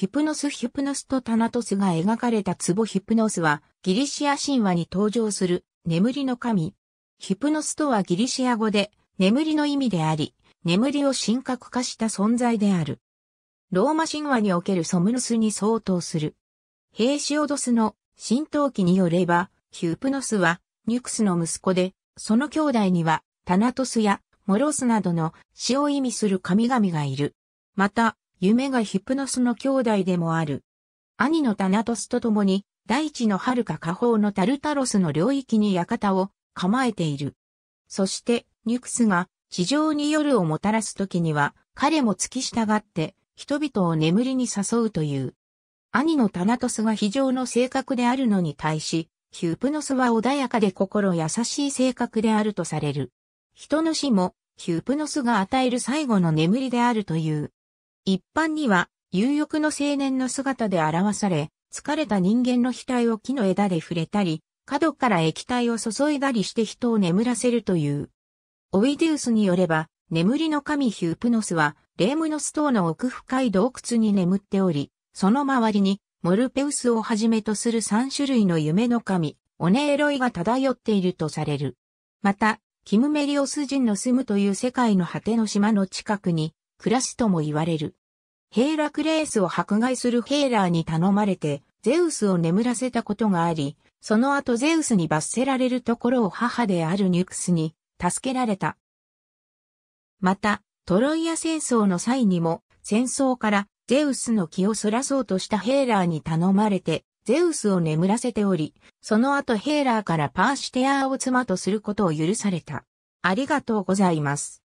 ヒプノス・ヒプノスとタナトスが描かれた壺ヒプノスは、ギリシア神話に登場する、眠りの神。ヒプノスとはギリシア語で、眠りの意味であり、眠りを神格化した存在である。ローマ神話におけるソムノスに相当する。ヘイシオドスの神闘記によれば、ヒュプノスはニュクスの息子で、その兄弟にはタナトスやモロスなどの死を意味する神々がいる。また、夢がヒプノスの兄弟でもある。兄のタナトスと共に、大地の遥か下方のタルタロスの領域に館を構えている。そして、ニュクスが地上に夜をもたらす時には、彼も突き従って、人々を眠りに誘うという。兄のタナトスが非常の性格であるのに対し、ヒュプノスは穏やかで心優しい性格であるとされる。人の死も、ヒュプノスが与える最後の眠りであるという。一般には、有欲の青年の姿で表され、疲れた人間の額を木の枝で触れたり、角から液体を注いだりして人を眠らせるという。オイデウスによれば、眠りの神ヒュープノスは、レームノス島の奥深い洞窟に眠っており、その周りに、モルペウスをはじめとする3種類の夢の神、オネエロイが漂っているとされる。また、キムメリオス人の住むという世界の果ての島の近くに、ラすとも言われる。ヘーラクレースを迫害するヘーラーに頼まれて、ゼウスを眠らせたことがあり、その後ゼウスに罰せられるところを母であるニュクスに助けられた。また、トロイア戦争の際にも、戦争からゼウスの気をそらそうとしたヘーラーに頼まれて、ゼウスを眠らせており、その後ヘーラーからパーシテアーを妻とすることを許された。ありがとうございます。